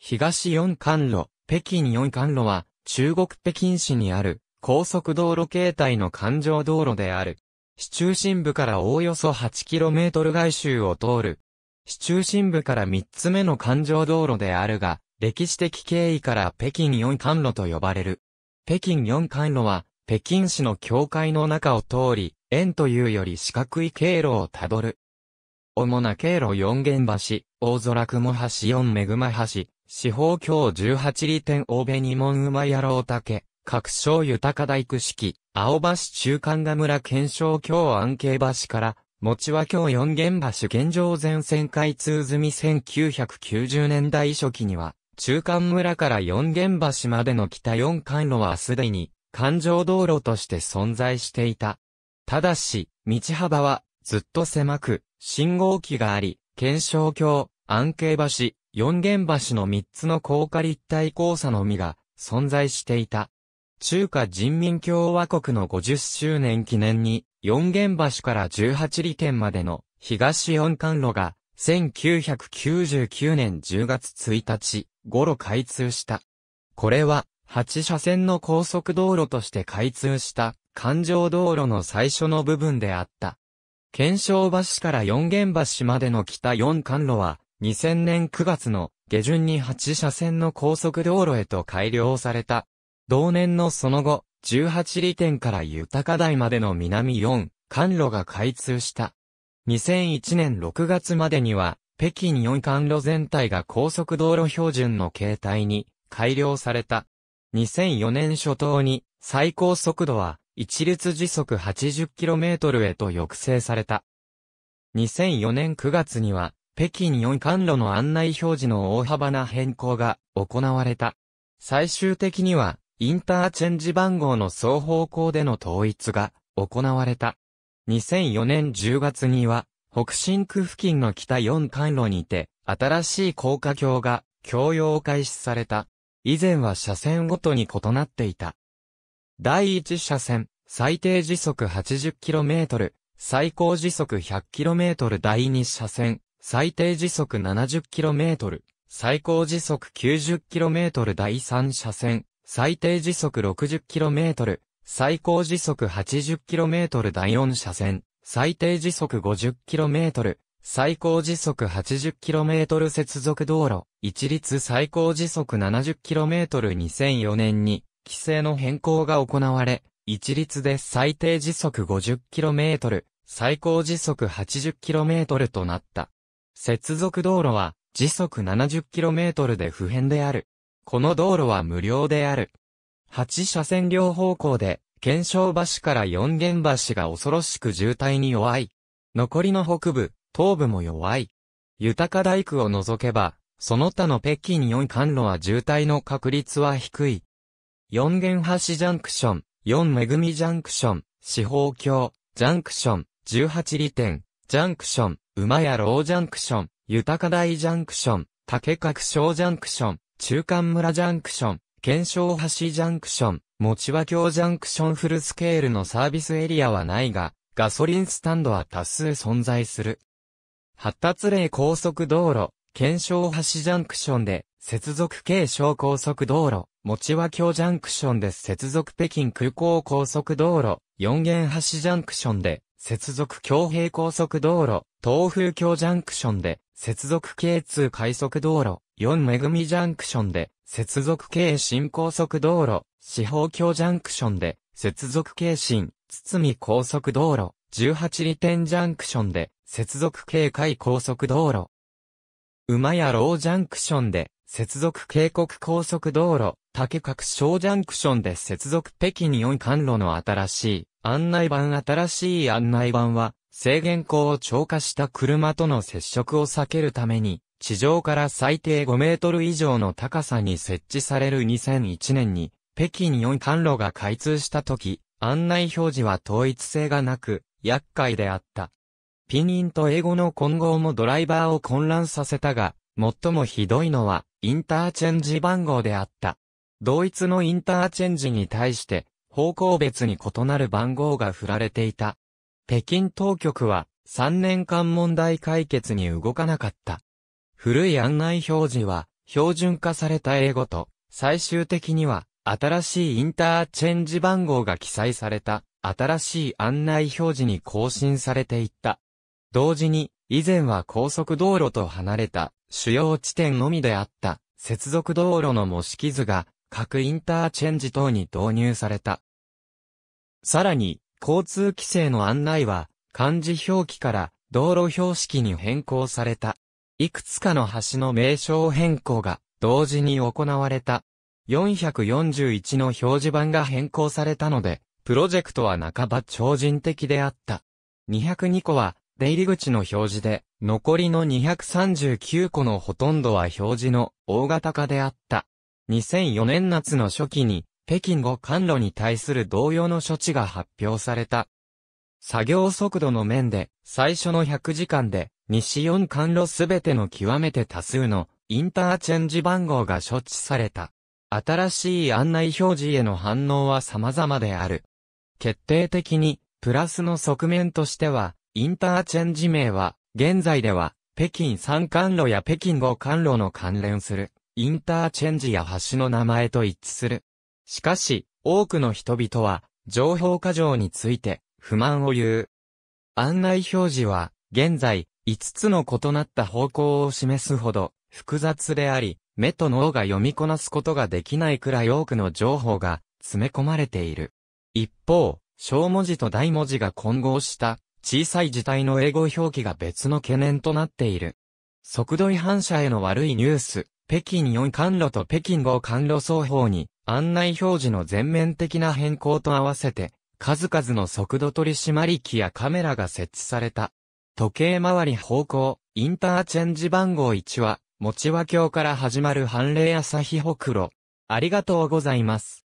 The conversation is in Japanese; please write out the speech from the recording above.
東四環路、北京四環路は、中国北京市にある、高速道路形態の環状道路である。市中心部からおおよそ 8km 外周を通る。市中心部から3つ目の環状道路であるが、歴史的経緯から北京四環路と呼ばれる。北京四環路は、北京市の境界の中を通り、円というより四角い経路をたどる。主な経路四元橋、大空雲橋四恵橋、四方京十八里店大部二門馬野郎竹、各省豊か大工式、青橋中間賀村検証橋安慶橋から、持和橋四元橋現状全線開通済み1990年代初期には、中間村から四元橋までの北四間路はすでに、環状道路として存在していた。ただし、道幅はずっと狭く、信号機があり、検証橋、安慶橋、四元橋の三つの高架立体交差のみが存在していた。中華人民共和国の50周年記念に、四元橋から18里店までの東四間路が、1999年10月1日頃開通した。これは、8車線の高速道路として開通した環状道路の最初の部分であった。検証橋から四元橋までの北四間路は、2000年9月の下旬に8車線の高速道路へと改良された。同年のその後、18里店から豊台までの南4、関路が開通した。2001年6月までには、北京4関路全体が高速道路標準の形態に改良された。2004年初頭に最高速度は一律時速 80km へと抑制された。2004年9月には北京4巻路の案内表示の大幅な変更が行われた。最終的には、インターチェンジ番号の双方向での統一が行われた。2004年10月には、北新区付近の北4巻路にて、新しい高架橋が共用開始された。以前は車線ごとに異なっていた。第1車線、最低時速 80km、最高時速 100km 第2車線、最低時速 70km、最高時速 90km 第3車線、最低時速 60km、最高時速 80km 第4車線、最低時速 50km、最高時速 80km 接続道路、一律最高時速 70km2004 年に、規制の変更が行われ、一律で最低時速 50km、最高時速 80km となった。接続道路は時速 70km で不変である。この道路は無料である。8車線両方向で、検証橋から四元橋が恐ろしく渋滞に弱い。残りの北部、東部も弱い。豊か大区を除けば、その他の北京4環路は渋滞の確率は低い。四元橋ジャンクション、四恵みジャンクション、四方橋、ジャンクション、18里店、ジャンクション、馬屋老ジャンクション、豊か台ジャンクション、竹角小ジャンクション、中間村ジャンクション、県証橋ジャンクション、持和京ジャンクションフルスケールのサービスエリアはないが、ガソリンスタンドは多数存在する。発達例高速道路、県証橋ジャンクションで、接続軽小高速道路、持和京ジャンクションで接続北京空港高速道路、四元橋ジャンクションで、接続強平高速道路、東風橋ジャンクションで、接続系2快速道路、4めぐみジャンクションで、接続系新高速道路、四方橋ジャンクションで、接続系新、堤高速道路、18里店ジャンクションで、接続系海高速道路。馬屋老ジャンクションで、接続系国高速道路、竹角小ジャンクションで接続北京4管路の新しい案内板新しい案内板は、制限光を超過した車との接触を避けるために、地上から最低5メートル以上の高さに設置される2001年に、北京4管路が開通した時、案内表示は統一性がなく、厄介であった。ピニンと英語の混合もドライバーを混乱させたが、最もひどいのは、インターチェンジ番号であった。同一のインターチェンジに対して、方向別に異なる番号が振られていた。北京当局は3年間問題解決に動かなかった。古い案内表示は標準化された英語と最終的には新しいインターチェンジ番号が記載された新しい案内表示に更新されていった。同時に以前は高速道路と離れた主要地点のみであった接続道路の模式図が各インターチェンジ等に導入された。さらに交通規制の案内は、漢字表記から道路標識に変更された。いくつかの橋の名称変更が同時に行われた。441の表示板が変更されたので、プロジェクトは半ば超人的であった。202個は出入り口の表示で、残りの239個のほとんどは表示の大型化であった。2004年夏の初期に北京五管路に対する同様の処置が発表された。作業速度の面で、最初の100時間で、西4管路すべての極めて多数のインターチェンジ番号が処置された。新しい案内表示への反応は様々である。決定的に、プラスの側面としては、インターチェンジ名は、現在では、北京三管路や北京五管路の関連する、インターチェンジや橋の名前と一致する。しかし、多くの人々は、情報過剰について、不満を言う。案内表示は、現在、5つの異なった方向を示すほど、複雑であり、目と脳が読みこなすことができないくらい多くの情報が、詰め込まれている。一方、小文字と大文字が混合した、小さい字体の英語表記が別の懸念となっている。速度違反者への悪いニュース、北京4環路と北京5環路双方に案内表示の全面的な変更と合わせて、数々の速度取締機やカメラが設置された。時計回り方向、インターチェンジ番号1は、持和橋から始まる判例朝日北路。ありがとうございます。